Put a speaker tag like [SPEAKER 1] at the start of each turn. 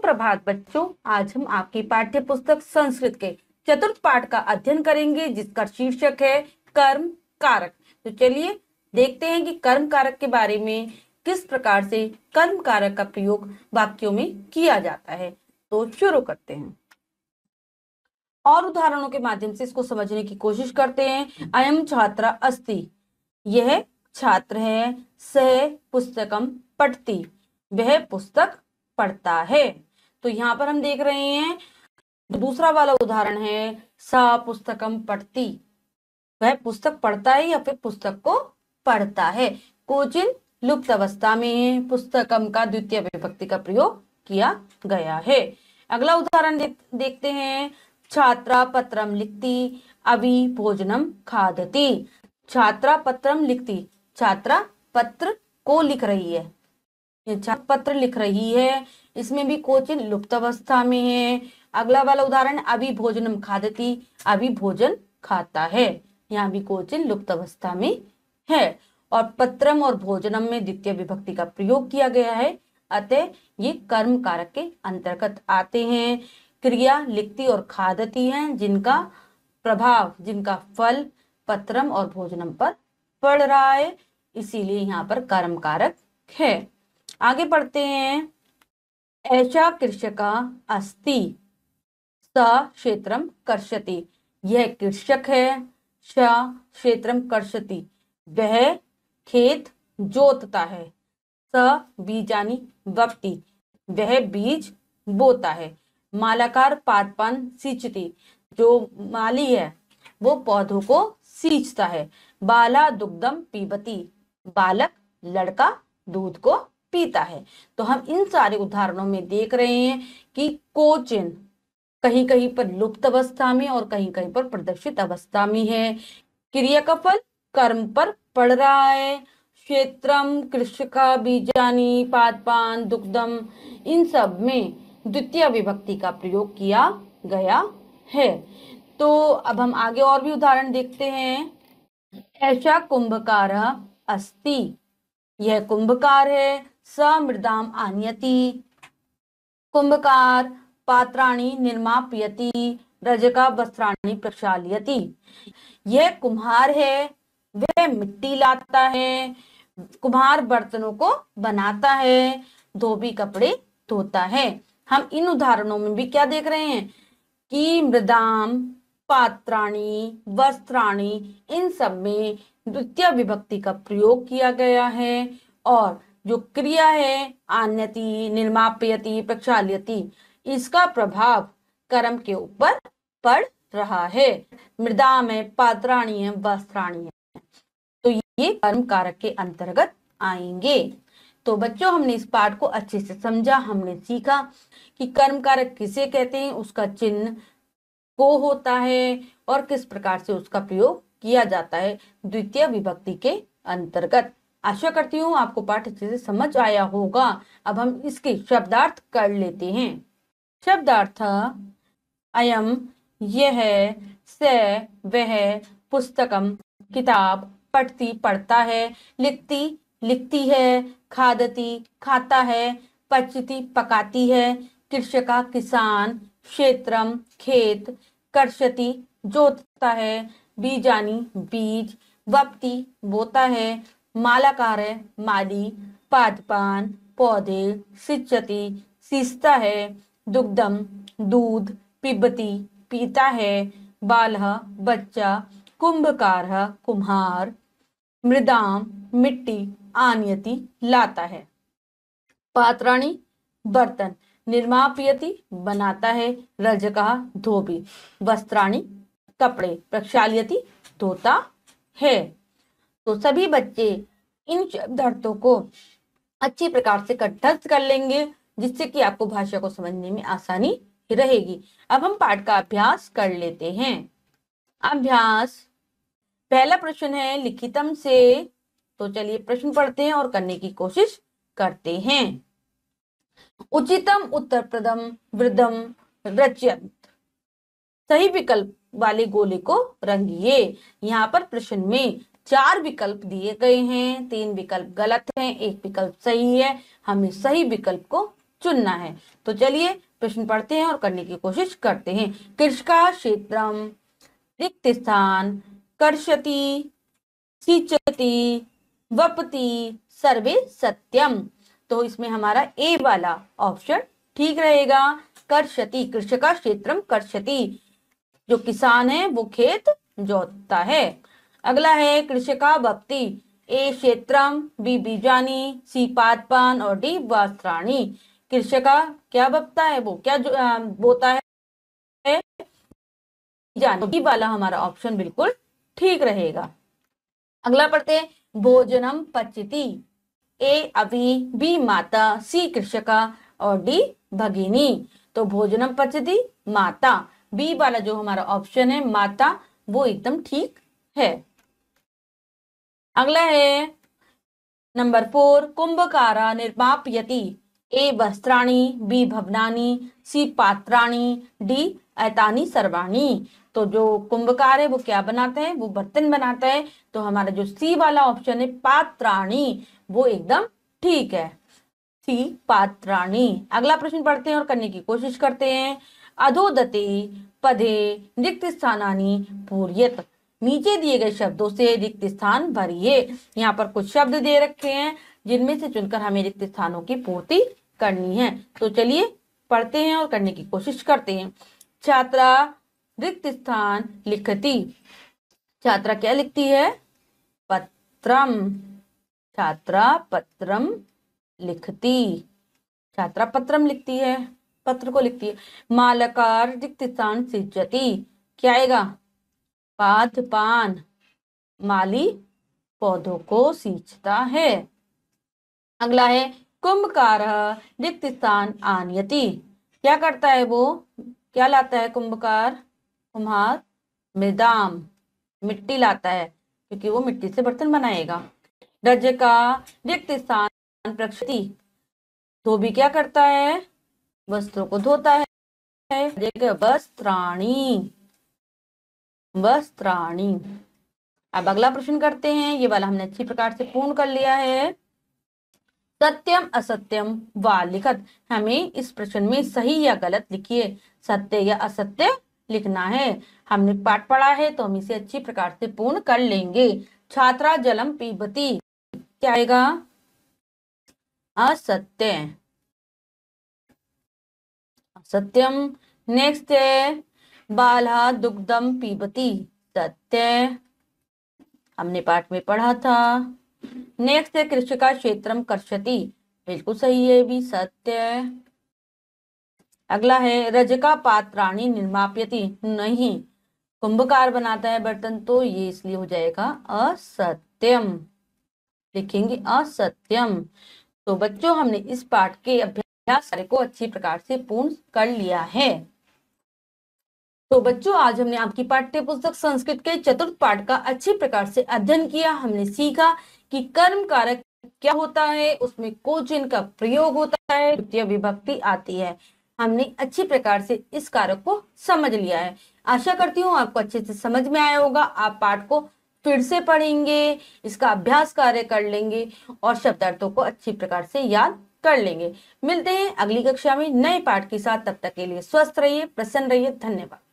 [SPEAKER 1] सुप्रभात बच्चों आज हम आपकी पाठ्य पुस्तक संस्कृत के चतुर्थ पाठ का अध्ययन करेंगे जिसका शीर्षक है कर्म कारक तो चलिए देखते हैं कि कर्म कारक के बारे में किस प्रकार से कर्म कारक का प्रयोग वाक्यों में किया जाता है तो शुरू करते हैं और उदाहरणों के माध्यम से इसको समझने की कोशिश करते हैं अयम छात्रा अस्थि यह छात्र है सह पुस्तकम पढ़ती वह पुस्तक पढ़ता है तो यहाँ पर हम देख रहे हैं तो दूसरा वाला उदाहरण है सा पुस्तकम पढ़ती वह पुस्तक पढ़ता है या फिर पुस्तक को पढ़ता है कोचिन लुप्त अवस्था में पुस्तकम का द्वितीय विभक्ति का प्रयोग किया गया है अगला उदाहरण देख, देखते हैं छात्रा पत्रम लिखती अभी भोजनम खादती छात्रा पत्रम लिखती छात्रा पत्र को लिख रही है पत्र लिख रही है इसमें भी कोचिन लुप्त अवस्था में है अगला वाला उदाहरण अभी भोजन खादती अभी भोजन खाता है यहाँ भी कोचिन लुप्त अवस्था में है और पत्रम और भोजनम में द्वितीय विभक्ति का प्रयोग किया गया है अतः ये कर्म कारक के अंतर्गत आते हैं क्रिया लिखती और खादती हैं जिनका प्रभाव जिनका फल पत्रम और भोजनम पर पड़ रहा है इसीलिए यहाँ पर कर्म कारक है आगे पढ़ते हैं ऐसा कृषका अस्ति स क्षेत्रम कर्षति यह कृषक है स क्षेत्रम कर्षति वह खेत जोतता है स बीजानी वपति वह बीज बोता है मालाकार पादपान सींचती जो माली है वो पौधों को सींचता है बाला दुग्धम पीबती बालक लड़का दूध को पीता है तो हम इन सारे उदाहरणों में देख रहे हैं कि कोचिन कहीं कहीं पर लुप्त अवस्था में और कहीं कहीं पर प्रदर्शित अवस्था में है क्रिया का फल कर्म पर पड़ रहा है क्षेत्रम कृषिका बीजानी पादपान दुग्धम इन सब में द्वितीय विभक्ति का प्रयोग किया गया है तो अब हम आगे और भी उदाहरण देखते हैं ऐसा कुंभकार अस्ति यह कुंभकार है समृदाम आनयति कुंभकार पात्राणी निर्मापयति रजका वस्त्राणी प्रक्षालयति यह कुम्हार है वह मिट्टी लाता है कुम्हार बर्तनों को बनाता है धोबी कपड़े धोता है हम इन उदाहरणों में भी क्या देख रहे हैं कि मृदाम पात्राणी वस्त्राणी इन सब में द्वितीय विभक्ति का प्रयोग किया गया है और जो क्रिया है आन्यति निर्मापयति प्रक्षाल्यति इसका प्रभाव कर्म के ऊपर पड़ रहा है मृदा में पात्राणी है वस्त्राणी है तो ये कर्म कारक के अंतर्गत आएंगे तो बच्चों हमने इस पाठ को अच्छे से समझा हमने सीखा कि कर्म कारक किसे कहते हैं उसका चिन्ह को होता है और किस प्रकार से उसका प्रयोग किया जाता है द्वितीय विभक्ति के अंतर्गत आशा करती हूँ आपको पाठ अच्छे से समझ आया होगा अब हम इसके शब्दार्थ कर लेते हैं शब्दार्थ अयम यह से वह पुस्तकम किताब पढ़ती पढ़ता है लिखती लिखती है खादती खाता है पचती पकाती है कृषका किसान क्षेत्रम खेत कर्षति जोतता है बीजानी बीज वपती बोता है मालाकार है माली पादपान पौधे सिंचती सिस्ता है दुग्धम दूध पिबती पीता है बालह बच्चा कुंभकार कुम्हार मृदाम मिट्टी आनियति लाता है पात्राणी बर्तन निर्मापियति बनाता है रजका धोबी वस्त्राणी कपड़े प्रक्षालियति धोता है तो सभी बच्चे इन शब्दार्थों को अच्छी प्रकार से कंठस्थ कर लेंगे जिससे कि आपको भाषा को समझने में आसानी रहेगी अब हम पाठ का अभ्यास कर लेते हैं अभ्यास पहला प्रश्न है लिखितम से तो चलिए प्रश्न पढ़ते हैं और करने की कोशिश करते हैं उचितम उत्तर प्रदम वृद्धम रचयंत सही विकल्प वाले गोले को रंगिए यहाँ पर प्रश्न में चार विकल्प दिए गए हैं तीन विकल्प गलत हैं एक विकल्प सही है हमें सही विकल्प को चुनना है तो चलिए प्रश्न पढ़ते हैं और करने की कोशिश करते हैं कृषका क्षेत्रम रिक्त स्थान कर्षति सिंचति वपति सर्वे सत्यम तो इसमें हमारा ए वाला ऑप्शन ठीक रहेगा कर्षति कृषका क्षेत्रम कर्षति जो किसान है वो खेत जोतता है अगला है कृषिका भक्ति ए क्षेत्रम बी बीजानी सी पातपान और डी वस्त्राणी कृषिका क्या बपता है वो क्या जो, आ, बोता है बीजानी वाला हमारा ऑप्शन बिल्कुल ठीक रहेगा अगला पढ़ते हैं भोजनम पचती ए अभी बी माता सी कृषका और डी भगिनी तो भोजनम पचती माता बी वाला जो हमारा ऑप्शन है माता वो एकदम ठीक है अगला है नंबर फोर कुंभकारा निर्मापयति ए वस्त्राणी बी भवनानी सी पात्राणी डी ऐतानी सर्वाणी तो जो कुंभकार है वो क्या बनाते हैं वो बर्तन बनाते हैं तो हमारा जो सी वाला ऑप्शन है पात्राणी वो एकदम ठीक है सी पात्राणी अगला प्रश्न पढ़ते हैं और करने की कोशिश करते हैं अधोदते पदे नित्य स्थानानी पूर्यत नीचे दिए गए शब्दों से रिक्त स्थान भरिए यहाँ पर कुछ शब्द दे रखे हैं जिनमें से चुनकर हमें रिक्त स्थानों की पूर्ति करनी है तो चलिए पढ़ते हैं और करने की कोशिश करते हैं छात्रा रिक्त स्थान लिखती छात्रा क्या लिखती है पत्रम छात्रा पत्रम लिखती छात्रा पत्रम लिखती है पत्र को लिखती है मालकार रिक्त स्थान सिज्जती क्या आएगा पात पान माली पौधों को सींचता है अगला है कुंभकार रिक्त स्थान आनयति क्या करता है वो क्या लाता है कुंभकार कुम्हार मृदाम मिट्टी लाता है क्योंकि वो मिट्टी से बर्तन बनाएगा रज का रिक्त स्थान प्रकृति धोबी क्या करता है वस्त्रों को धोता है वस्त्राणी वस्त्राणी अब अगला प्रश्न करते हैं ये वाला हमने अच्छी प्रकार से पूर्ण कर लिया है सत्यम असत्यम व लिखत हमें इस प्रश्न में सही या गलत लिखिए सत्य या असत्य लिखना है हमने पाठ पढ़ा है तो हम इसे अच्छी प्रकार से पूर्ण कर लेंगे छात्रा जलम पीबती क्या आएगा असत्य असत्यम नेक्स्ट है बाला दुग्धम पीबती सत्य हमने पाठ में पढ़ा था नेक्स्ट है कृषिका क्षेत्रम कर्षति बिल्कुल सही है भी सत्य अगला है रज का पात्राणी निर्माप्यति नहीं कुंभकार बनाता है बर्तन तो ये इसलिए हो जाएगा असत्यम लिखेंगे असत्यम तो बच्चों हमने इस पाठ के अभ्यास को अच्छी प्रकार से पूर्ण कर लिया है तो बच्चों आज हमने आपकी पाठ्य पुस्तक संस्कृत के चतुर्थ पाठ का अच्छी प्रकार से अध्ययन किया हमने सीखा कि कर्म कारक क्या होता है उसमें कोचिन का प्रयोग होता है द्वितीय विभक्ति आती है हमने अच्छी प्रकार से इस कारक को समझ लिया है आशा करती हूँ आपको अच्छे से समझ में आया होगा आप पाठ को फिर से पढ़ेंगे इसका अभ्यास कार्य कर लेंगे और शब्दार्थों को अच्छी प्रकार से याद कर लेंगे मिलते हैं अगली कक्षा में नए पाठ के साथ तब तक के लिए स्वस्थ रहिए प्रसन्न रहिए धन्यवाद